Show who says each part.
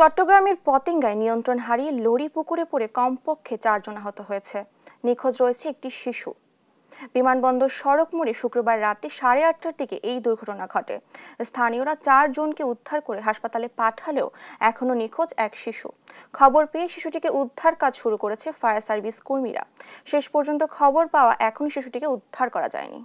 Speaker 1: চট্টগ্রামের পতেঙ্গায় নিয়ন্ত্রণ হারিয়ে লড়ি পুকুরে পড়ে কমপক্ষে চারজন আহত হয়েছে নিখোঁজ রয়েছে একটি শিশু বিমানবন্দর সড়ক মোড়ে শুক্রবার রাতে সাড়ে আটটার দিকে এই দুর্ঘটনা ঘটে স্থানীয়রা চারজনকে উদ্ধার করে হাসপাতালে পাঠালেও এখনও নিখোঁজ এক শিশু খবর পেয়ে শিশুটিকে উদ্ধার কাজ শুরু করেছে ফায়ার সার্ভিস কর্মীরা শেষ পর্যন্ত খবর পাওয়া এখন শিশুটিকে উদ্ধার করা যায়নি